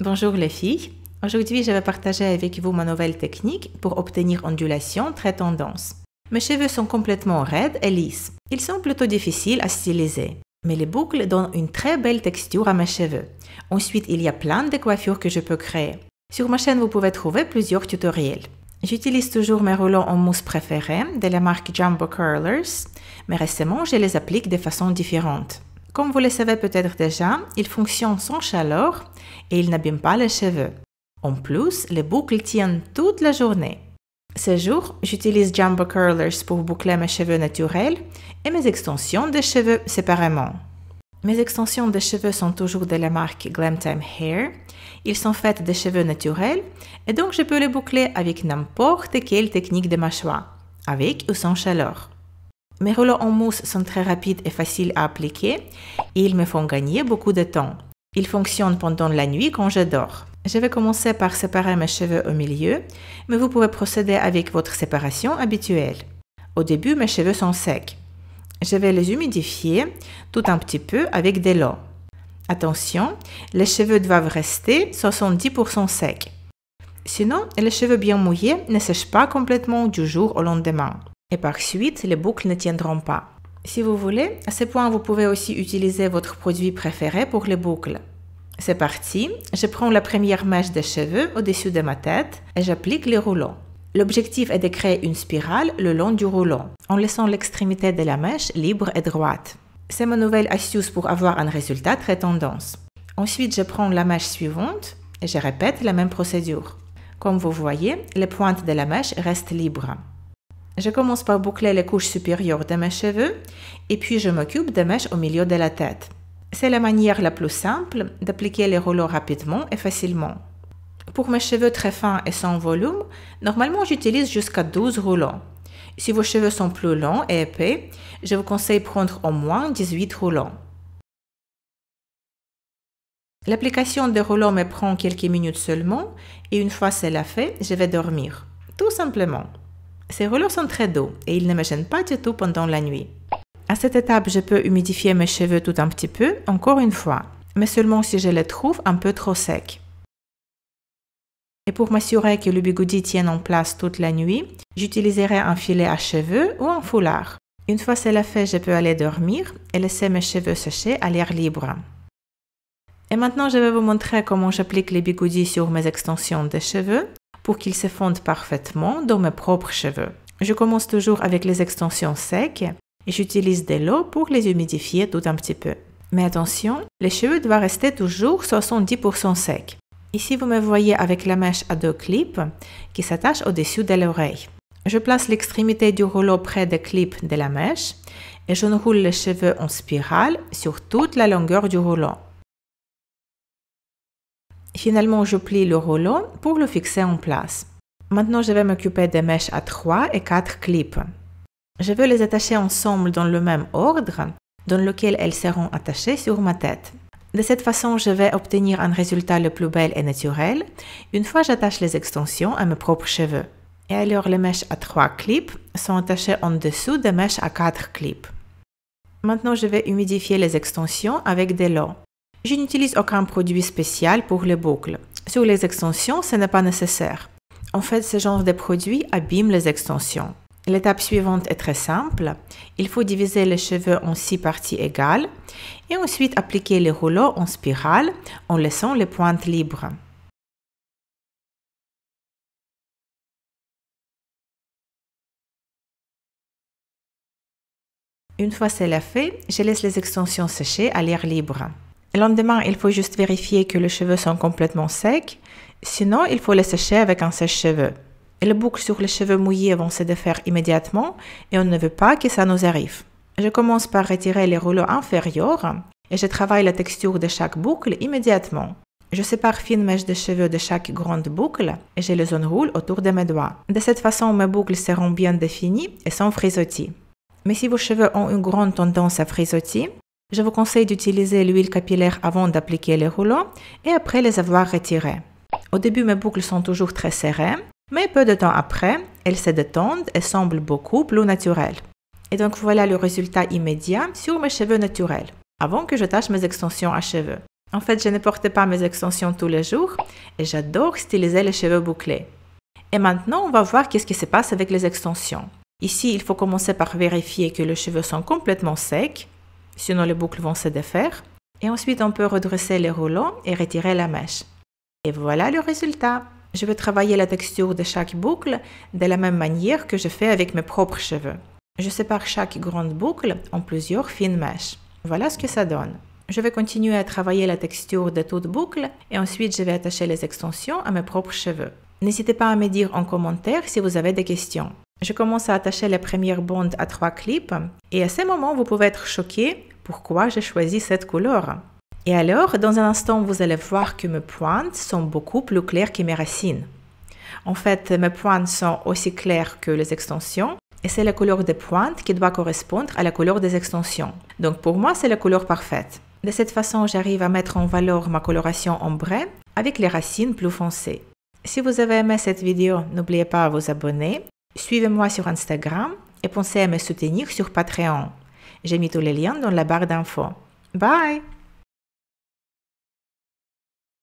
Bonjour les filles. Aujourd'hui, je vais partager avec vous ma nouvelle technique pour obtenir ondulation très tendance. Mes cheveux sont complètement raides et lisses. Ils sont plutôt difficiles à styliser. Mais les boucles donnent une très belle texture à mes cheveux. Ensuite, il y a plein de coiffures que je peux créer. Sur ma chaîne, vous pouvez trouver plusieurs tutoriels. J'utilise toujours mes rouleaux en mousse préférés de la marque Jumbo Curlers, mais récemment, je les applique de façon différente. Comme vous le savez peut-être déjà, ils fonctionnent sans chaleur et ils n'abîment pas les cheveux. En plus, les boucles tiennent toute la journée. Ce jour, j'utilise Jumbo Curlers pour boucler mes cheveux naturels et mes extensions de cheveux séparément. Mes extensions de cheveux sont toujours de la marque Glamtime Hair. Ils sont faits de cheveux naturels et donc je peux les boucler avec n'importe quelle technique de mâchoire, avec ou sans chaleur. Mes rouleaux en mousse sont très rapides et faciles à appliquer et ils me font gagner beaucoup de temps. Ils fonctionnent pendant la nuit quand je dors. Je vais commencer par séparer mes cheveux au milieu, mais vous pouvez procéder avec votre séparation habituelle. Au début, mes cheveux sont secs. Je vais les humidifier tout un petit peu avec de l'eau. Attention, les cheveux doivent rester 70% secs. Sinon, les cheveux bien mouillés ne sèchent pas complètement du jour au lendemain. Et par suite, les boucles ne tiendront pas. Si vous voulez, à ce point, vous pouvez aussi utiliser votre produit préféré pour les boucles. C'est parti, je prends la première mèche de cheveux au-dessus de ma tête et j'applique les rouleaux. L'objectif est de créer une spirale le long du rouleau, en laissant l'extrémité de la mèche libre et droite. C'est ma nouvelle astuce pour avoir un résultat très tendance. Ensuite, je prends la mèche suivante et je répète la même procédure. Comme vous voyez, les pointes de la mèche restent libres. Je commence par boucler les couches supérieures de mes cheveux et puis je m'occupe des mèches au milieu de la tête. C'est la manière la plus simple d'appliquer les rouleaux rapidement et facilement. Pour mes cheveux très fins et sans volume, normalement j'utilise jusqu'à 12 rouleaux. Si vos cheveux sont plus longs et épais, je vous conseille prendre au moins 18 rouleaux. L'application des rouleaux me prend quelques minutes seulement et une fois cela fait, je vais dormir. Tout simplement. Ces rouleaux sont très doux et ils ne me gênent pas du tout pendant la nuit. À cette étape, je peux humidifier mes cheveux tout un petit peu, encore une fois, mais seulement si je les trouve un peu trop secs. Et pour m'assurer que le bigoudi tienne en place toute la nuit, j'utiliserai un filet à cheveux ou un foulard. Une fois cela fait, je peux aller dormir et laisser mes cheveux sécher à l'air libre. Et maintenant, je vais vous montrer comment j'applique les bigoudis sur mes extensions de cheveux pour qu'ils se fondent parfaitement dans mes propres cheveux. Je commence toujours avec les extensions secs et j'utilise de l'eau pour les humidifier tout un petit peu. Mais attention, les cheveux doivent rester toujours 70% secs. Ici, vous me voyez avec la mèche à deux clips qui s'attache au-dessus de l'oreille. Je place l'extrémité du rouleau près des clips de la mèche et je roule les cheveux en spirale sur toute la longueur du rouleau. Finalement, je plie le rouleau pour le fixer en place. Maintenant, je vais m'occuper des mèches à 3 et 4 clips. Je veux les attacher ensemble dans le même ordre dans lequel elles seront attachées sur ma tête. De cette façon, je vais obtenir un résultat le plus bel et naturel une fois j'attache les extensions à mes propres cheveux. Et alors les mèches à 3 clips sont attachées en dessous des mèches à 4 clips. Maintenant, je vais humidifier les extensions avec de l'eau. Je n'utilise aucun produit spécial pour les boucles. Sur les extensions, ce n'est pas nécessaire. En fait, ce genre de produit abîme les extensions. L'étape suivante est très simple. Il faut diviser les cheveux en six parties égales et ensuite appliquer les rouleaux en spirale en laissant les pointes libres. Une fois cela fait, je laisse les extensions sécher à l'air libre. Le lendemain, il faut juste vérifier que les cheveux sont complètement secs. Sinon, il faut les sécher avec un sèche-cheveux. Les boucles sur les cheveux mouillés vont se défaire immédiatement et on ne veut pas que ça nous arrive. Je commence par retirer les rouleaux inférieurs et je travaille la texture de chaque boucle immédiatement. Je sépare fine mèche de cheveux de chaque grande boucle et j'ai les enroule autour de mes doigts. De cette façon, mes boucles seront bien définies et sans frisottis. Mais si vos cheveux ont une grande tendance à frisottis, je vous conseille d'utiliser l'huile capillaire avant d'appliquer les rouleaux et après les avoir retirés. Au début, mes boucles sont toujours très serrées, mais peu de temps après, elles se détendent et semblent beaucoup plus naturelles. Et donc voilà le résultat immédiat sur mes cheveux naturels, avant que je tâche mes extensions à cheveux. En fait, je ne portais pas mes extensions tous les jours et j'adore styliser les cheveux bouclés. Et maintenant, on va voir qu'est-ce qui se passe avec les extensions. Ici, il faut commencer par vérifier que les cheveux sont complètement secs sinon les boucles vont se défaire. Et ensuite, on peut redresser les rouleaux et retirer la mèche. Et voilà le résultat. Je vais travailler la texture de chaque boucle de la même manière que je fais avec mes propres cheveux. Je sépare chaque grande boucle en plusieurs fines mèches. Voilà ce que ça donne. Je vais continuer à travailler la texture de toute boucle et ensuite je vais attacher les extensions à mes propres cheveux. N'hésitez pas à me dire en commentaire si vous avez des questions. Je commence à attacher les premières bandes à trois clips et à ce moment vous pouvez être choqué pourquoi j'ai choisi cette couleur. Et alors, dans un instant, vous allez voir que mes pointes sont beaucoup plus claires que mes racines. En fait, mes pointes sont aussi claires que les extensions, et c'est la couleur des pointes qui doit correspondre à la couleur des extensions. Donc pour moi, c'est la couleur parfaite. De cette façon, j'arrive à mettre en valeur ma coloration ombrée avec les racines plus foncées. Si vous avez aimé cette vidéo, n'oubliez pas de vous abonner, suivez-moi sur Instagram et pensez à me soutenir sur Patreon. J'ai mis tous les liens dans la barre d'infos. Bye